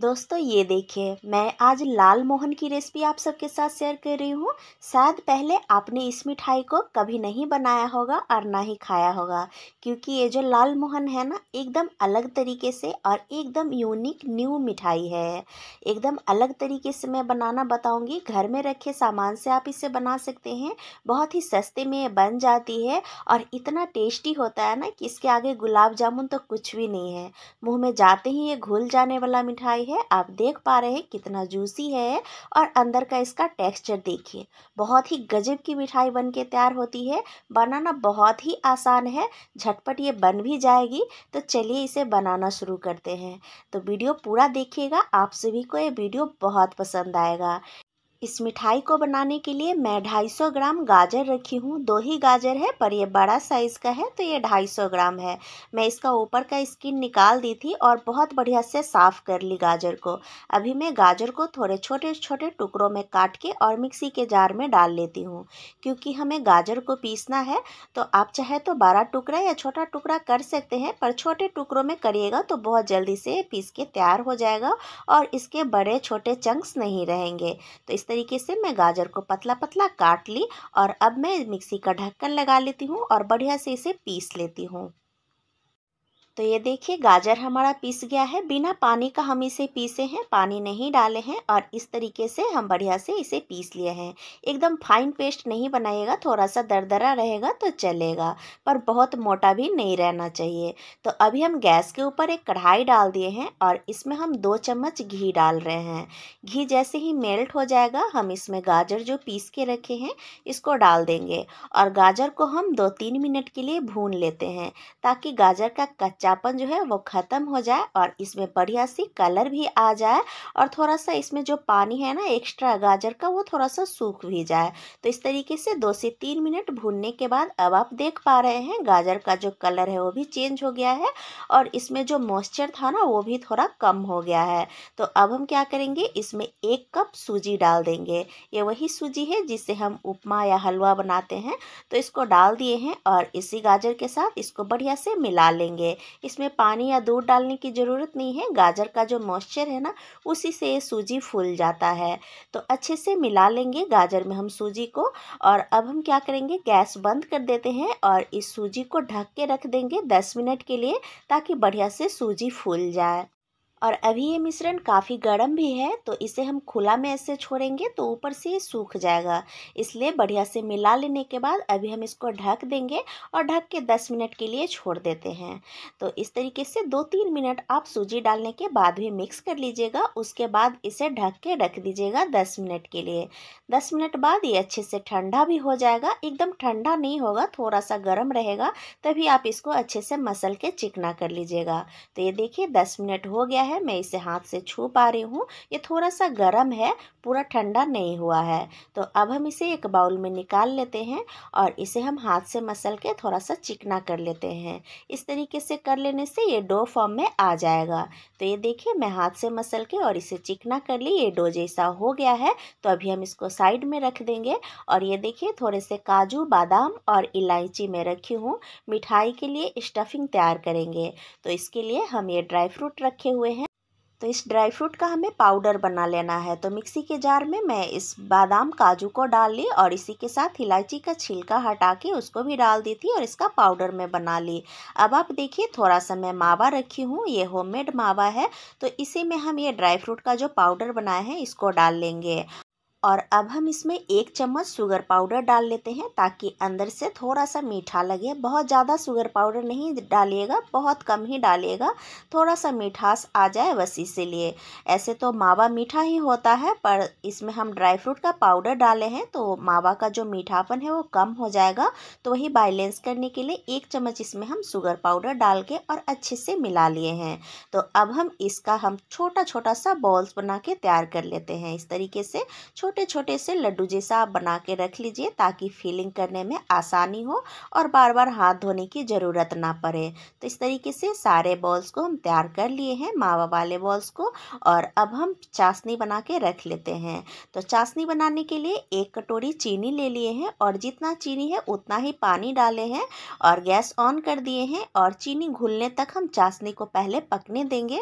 दोस्तों ये देखिए मैं आज लाल मोहन की रेसिपी आप सबके साथ शेयर कर रही हूँ शायद पहले आपने इस मिठाई को कभी नहीं बनाया होगा और ना ही खाया होगा क्योंकि ये जो लाल मोहन है ना एकदम अलग तरीके से और एकदम यूनिक न्यू मिठाई है एकदम अलग तरीके से मैं बनाना बताऊँगी घर में रखे सामान से आप इसे बना सकते हैं बहुत ही सस्ते में ये बन जाती है और इतना टेस्टी होता है ना कि इसके आगे गुलाब जामुन तो कुछ भी नहीं है मुँह में जाते ही ये घुल जाने वाला मिठाई रही है आप देख पा रहे हैं कितना जूसी है और अंदर का इसका टेक्सचर देखिए बहुत ही गजब की मिठाई बन के तैयार होती है बनाना बहुत ही आसान है झटपट ये बन भी जाएगी तो चलिए इसे बनाना शुरू करते हैं तो वीडियो पूरा देखिएगा आप सभी को ये वीडियो बहुत पसंद आएगा इस मिठाई को बनाने के लिए मैं 250 ग्राम गाजर रखी हूँ दो ही गाजर है पर ये बड़ा साइज़ का है तो ये 250 ग्राम है मैं इसका ऊपर का स्किन निकाल दी थी और बहुत बढ़िया से साफ़ कर ली गाजर को अभी मैं गाजर को थोड़े छोटे छोटे टुकड़ों में काट के और मिक्सी के जार में डाल लेती हूँ क्योंकि हमें गाजर को पीसना है तो आप चाहे तो बड़ा टुकड़ा या छोटा टुकड़ा कर सकते हैं पर छोटे टुकड़ों में करिएगा तो बहुत जल्दी से पीस के तैयार हो जाएगा और इसके बड़े छोटे चंक्स नहीं रहेंगे तो इस तरीके से मैं गाजर को पतला पतला काट ली और अब मैं मिक्सी का ढक्कन लगा लेती हूँ और बढ़िया से इसे पीस लेती हूँ तो ये देखिए गाजर हमारा पीस गया है बिना पानी का हम इसे पीसे हैं पानी नहीं डाले हैं और इस तरीके से हम बढ़िया से इसे पीस लिए हैं एकदम फाइन पेस्ट नहीं बनाइएगा थोड़ा सा दरदरा रहेगा तो चलेगा पर बहुत मोटा भी नहीं रहना चाहिए तो अभी हम गैस के ऊपर एक कढ़ाई डाल दिए हैं और इसमें हम दो चम्मच घी डाल रहे हैं घी जैसे ही मेल्ट हो जाएगा हम इसमें गाजर जो पीस के रखे हैं इसको डाल देंगे और गाजर को हम दो तीन मिनट के लिए भून लेते हैं ताकि गाजर का कच्चा कच्चापन जो है वो ख़त्म हो जाए और इसमें बढ़िया सी कलर भी आ जाए और थोड़ा सा इसमें जो पानी है ना एक्स्ट्रा गाजर का वो थोड़ा सा सूख भी जाए तो इस तरीके से दो से तीन मिनट भूनने के बाद अब आप देख पा रहे हैं गाजर का जो कलर है वो भी चेंज हो गया है और इसमें जो मॉइस्चर था ना वो भी थोड़ा कम हो गया है तो अब हम क्या करेंगे इसमें एक कप सूजी डाल देंगे ये वही सूजी है जिससे हम उपमा या हलवा बनाते हैं तो इसको डाल दिए हैं और इसी गाजर के साथ इसको बढ़िया से मिला लेंगे इसमें पानी या दूध डालने की ज़रूरत नहीं है गाजर का जो मॉइस्चर है ना उसी से ये सूजी फूल जाता है तो अच्छे से मिला लेंगे गाजर में हम सूजी को और अब हम क्या करेंगे गैस बंद कर देते हैं और इस सूजी को ढक के रख देंगे दस मिनट के लिए ताकि बढ़िया से सूजी फूल जाए और अभी ये मिश्रण काफ़ी गर्म भी है तो इसे हम खुला में ऐसे छोड़ेंगे तो ऊपर से सूख जाएगा इसलिए बढ़िया से मिला लेने के बाद अभी हम इसको ढक देंगे और ढक के 10 मिनट के लिए छोड़ देते हैं तो इस तरीके से दो तीन मिनट आप सूजी डालने के बाद भी मिक्स कर लीजिएगा उसके बाद इसे ढक के रख दीजिएगा दस मिनट के लिए दस मिनट बाद ये अच्छे से ठंडा भी हो जाएगा एकदम ठंडा नहीं होगा थोड़ा सा गर्म रहेगा तभी आप इसको अच्छे से मसल के चिकना कर लीजिएगा तो ये देखिए दस मिनट हो गया है मैं इसे हाथ से छू पा रही हूँ ये थोड़ा सा गर्म है पूरा ठंडा नहीं हुआ है तो अब हम इसे एक बाउल में निकाल लेते हैं और इसे हम हाथ से मसल के थोड़ा सा चिकना कर लेते हैं इस तरीके से कर लेने से ये डो फॉर्म में आ जाएगा तो ये देखिए मैं हाथ से मसल के और इसे चिकना कर ली ये डो जैसा हो गया है तो अभी हम इसको साइड में रख देंगे और ये देखिए थोड़े से काजू बादाम और इलायची में रखी हूँ मिठाई के लिए स्टफिंग तैयार करेंगे तो इसके लिए हम ये ड्राई फ्रूट रखे हुए तो इस ड्राई फ्रूट का हमें पाउडर बना लेना है तो मिक्सी के जार में मैं इस बादाम काजू को डाल ली और इसी के साथ इलायची का छिलका हटा के उसको भी डाल दी थी और इसका पाउडर मैं बना ली अब आप देखिए थोड़ा सा मैं मावा रखी हूँ ये होममेड मावा है तो इसी में हम ये ड्राई फ्रूट का जो पाउडर बनाए हैं इसको डाल लेंगे और अब हम इसमें एक चम्मच शुगर पाउडर डाल लेते हैं ताकि अंदर से थोड़ा सा मीठा लगे बहुत ज़्यादा शुगर पाउडर नहीं डालिएगा बहुत कम ही डालिएगा थोड़ा सा मिठास आ जाए बस इसीलिए ऐसे तो मावा मीठा ही होता है पर इसमें हम ड्राई फ्रूट का पाउडर डाले हैं तो मावा का जो मीठापन है वो कम हो जाएगा तो वही बैलेंस करने के लिए एक चम्मच इसमें हम शुगर पाउडर डाल के और अच्छे से मिला लिए हैं तो अब हम इसका हम छोटा छोटा सा बॉल्स बना के तैयार कर लेते हैं इस तरीके से छोटे छोटे छोटे से लड्डू जैसा आप बना के रख लीजिए ताकि फीलिंग करने में आसानी हो और बार बार हाथ धोने की ज़रूरत ना पड़े तो इस तरीके से सारे बॉल्स को हम तैयार कर लिए हैं मावा वाले बॉल्स को और अब हम चाशनी बना के रख लेते हैं तो चाशनी बनाने के लिए एक कटोरी चीनी ले लिए हैं और जितना चीनी है उतना ही पानी डाले हैं और गैस ऑन कर दिए हैं और चीनी घुलने तक हम चाशनी को पहले पकने देंगे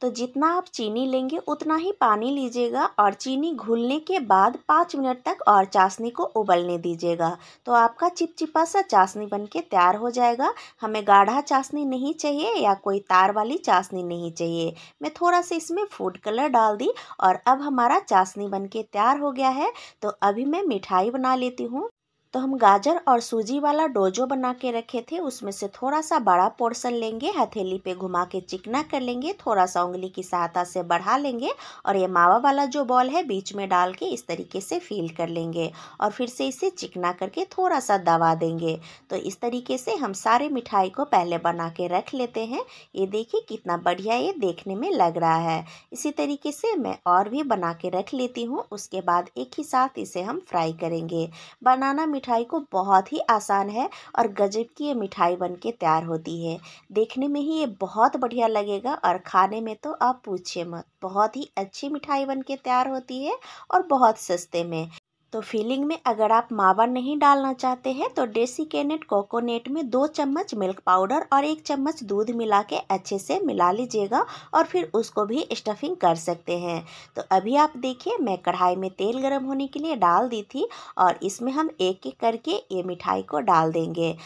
तो जितना आप चीनी लेंगे उतना ही पानी लीजिएगा और चीनी घुलने के बाद पाँच मिनट तक और चाशनी को उबलने दीजिएगा तो आपका चिपचिपा सा चाशनी बनके तैयार हो जाएगा हमें गाढ़ा चाशनी नहीं चाहिए या कोई तार वाली चाशनी नहीं चाहिए मैं थोड़ा सा इसमें फूड कलर डाल दी और अब हमारा चाशनी के तैयार हो गया है तो अभी मैं मिठाई बना लेती हूँ तो हम गाजर और सूजी वाला डोजो बना के रखे थे उसमें से थोड़ा सा बड़ा पोर्शन लेंगे हथेली पे घुमा के चिकना कर लेंगे थोड़ा सा उंगली की सहायता से बढ़ा लेंगे और ये मावा वाला जो बॉल है बीच में डाल के इस तरीके से फील कर लेंगे और फिर से इसे चिकना करके थोड़ा सा दबा देंगे तो इस तरीके से हम सारे मिठाई को पहले बना के रख लेते हैं ये देखिए कितना बढ़िया ये देखने में लग रहा है इसी तरीके से मैं और भी बना के रख लेती हूँ उसके बाद एक ही साथ इसे हम फ्राई करेंगे बनाना मिठाई को बहुत ही आसान है और गजब की ये मिठाई बन के तैयार होती है देखने में ही ये बहुत बढ़िया लगेगा और खाने में तो आप पूछिए मत बहुत ही अच्छी मिठाई बन के तैयार होती है और बहुत सस्ते में तो फिलिंग में अगर आप मावा नहीं डालना चाहते हैं तो डेसिकेनेट कोकोनेट में दो चम्मच मिल्क पाउडर और एक चम्मच दूध मिला के अच्छे से मिला लीजिएगा और फिर उसको भी स्टफिंग कर सकते हैं तो अभी आप देखिए मैं कढ़ाई में तेल गर्म होने के लिए डाल दी थी और इसमें हम एक एक करके ये मिठाई को डाल देंगे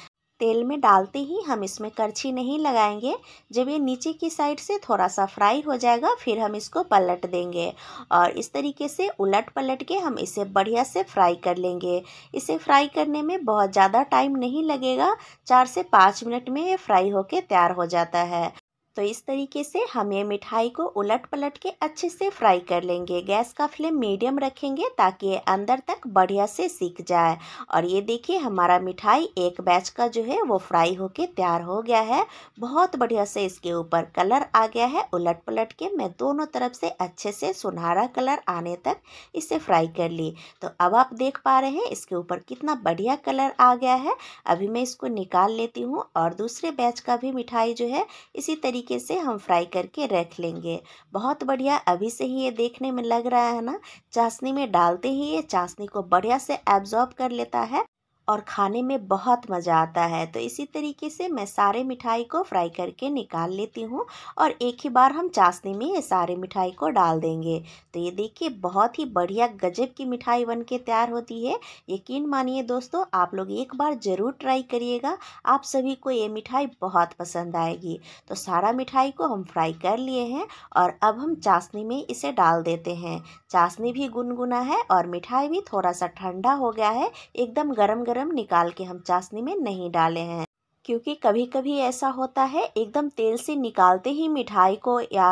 तेल में डालते ही हम इसमें करछी नहीं लगाएंगे जब ये नीचे की साइड से थोड़ा सा फ्राई हो जाएगा फिर हम इसको पलट देंगे और इस तरीके से उलट पलट के हम इसे बढ़िया से फ्राई कर लेंगे इसे फ्राई करने में बहुत ज़्यादा टाइम नहीं लगेगा चार से पाँच मिनट में ये फ्राई होके तैयार हो जाता है तो इस तरीके से हम ये मिठाई को उलट पलट के अच्छे से फ्राई कर लेंगे गैस का फ्लेम मीडियम रखेंगे ताकि ये अंदर तक बढ़िया से सीख जाए और ये देखिए हमारा मिठाई एक बैच का जो है वो फ्राई होके तैयार हो गया है बहुत बढ़िया से इसके ऊपर कलर आ गया है उलट पलट के मैं दोनों तरफ से अच्छे से सुनहरा कलर आने तक इसे फ्राई कर ली तो अब आप देख पा रहे हैं इसके ऊपर कितना बढ़िया कलर आ गया है अभी मैं इसको निकाल लेती हूँ और दूसरे बैच का भी मिठाई जो है इसी तरीके तरीके से हम फ्राई करके रख लेंगे बहुत बढ़िया अभी से ही ये देखने में लग रहा है ना चाशनी में डालते ही ये चाशनी को बढ़िया से एब्जॉर्ब कर लेता है और खाने में बहुत मज़ा आता है तो इसी तरीके से मैं सारे मिठाई को फ्राई करके निकाल लेती हूँ और एक ही बार हम चाशनी में ये सारे मिठाई को डाल देंगे तो ये देखिए बहुत ही बढ़िया गजब की मिठाई बन के तैयार होती है यकीन मानिए दोस्तों आप लोग एक बार ज़रूर ट्राई करिएगा आप सभी को ये मिठाई बहुत पसंद आएगी तो सारा मिठाई को हम फ्राई कर लिए हैं और अब हम चाशनी में इसे डाल देते हैं चाशनी भी गुनगुना है और मिठाई भी थोड़ा सा ठंडा हो गया है एकदम गर्म गर्म गरम निकाल के हम चाशनी में नहीं डाले हैं क्योंकि कभी कभी ऐसा होता है एकदम तेल से निकालते ही मिठाई को या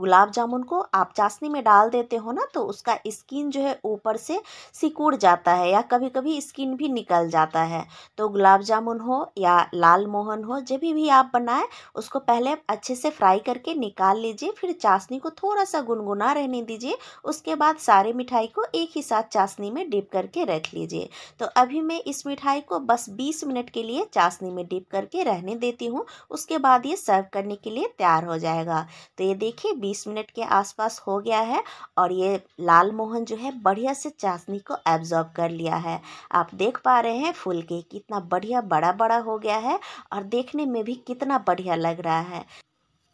गुलाब जामुन को आप चाशनी में डाल देते हो ना तो उसका स्किन जो है ऊपर से सिकुड़ जाता है या कभी कभी स्किन भी निकल जाता है तो गुलाब जामुन हो या लाल मोहन हो जब भी आप बनाएं उसको पहले अच्छे से फ्राई करके निकाल लीजिए फिर चाशनी को थोड़ा सा गुनगुना रहने दीजिए उसके बाद सारे मिठाई को एक ही साथ चाशनी में डिप करके रख लीजिए तो अभी मैं इस मिठाई को बस बीस मिनट के लिए चाशनी में डिप करके रहने देती हूँ उसके बाद ये सर्व करने के लिए तैयार हो जाएगा तो ये देखिए बीस मिनट के आसपास हो गया है और ये लाल मोहन जो है बढ़िया से चाशनी को एब्जॉर्ब कर लिया है आप देख पा रहे हैं फूल के कितना बढ़िया बड़ा बड़ा हो गया है और देखने में भी कितना बढ़िया लग रहा है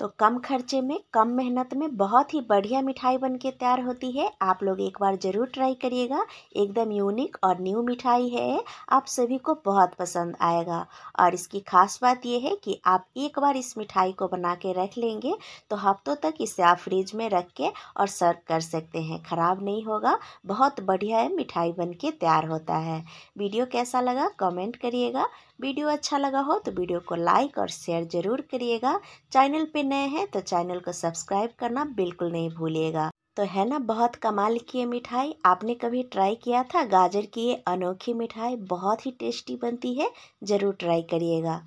तो कम खर्चे में कम मेहनत में बहुत ही बढ़िया मिठाई बन के तैयार होती है आप लोग एक बार ज़रूर ट्राई करिएगा एकदम यूनिक और न्यू मिठाई है आप सभी को बहुत पसंद आएगा और इसकी खास बात यह है कि आप एक बार इस मिठाई को बना के रख लेंगे तो हफ्तों तक इसे आप फ्रिज में रख के और सर्व कर सकते हैं ख़राब नहीं होगा बहुत बढ़िया मिठाई बन के तैयार होता है वीडियो कैसा लगा कमेंट करिएगा वीडियो अच्छा लगा हो तो वीडियो को लाइक और शेयर ज़रूर करिएगा चैनल पे नए हैं तो चैनल को सब्सक्राइब करना बिल्कुल नहीं भूलिएगा तो है ना बहुत कमाल की ये मिठाई आपने कभी ट्राई किया था गाजर की ये अनोखी मिठाई बहुत ही टेस्टी बनती है ज़रूर ट्राई करिएगा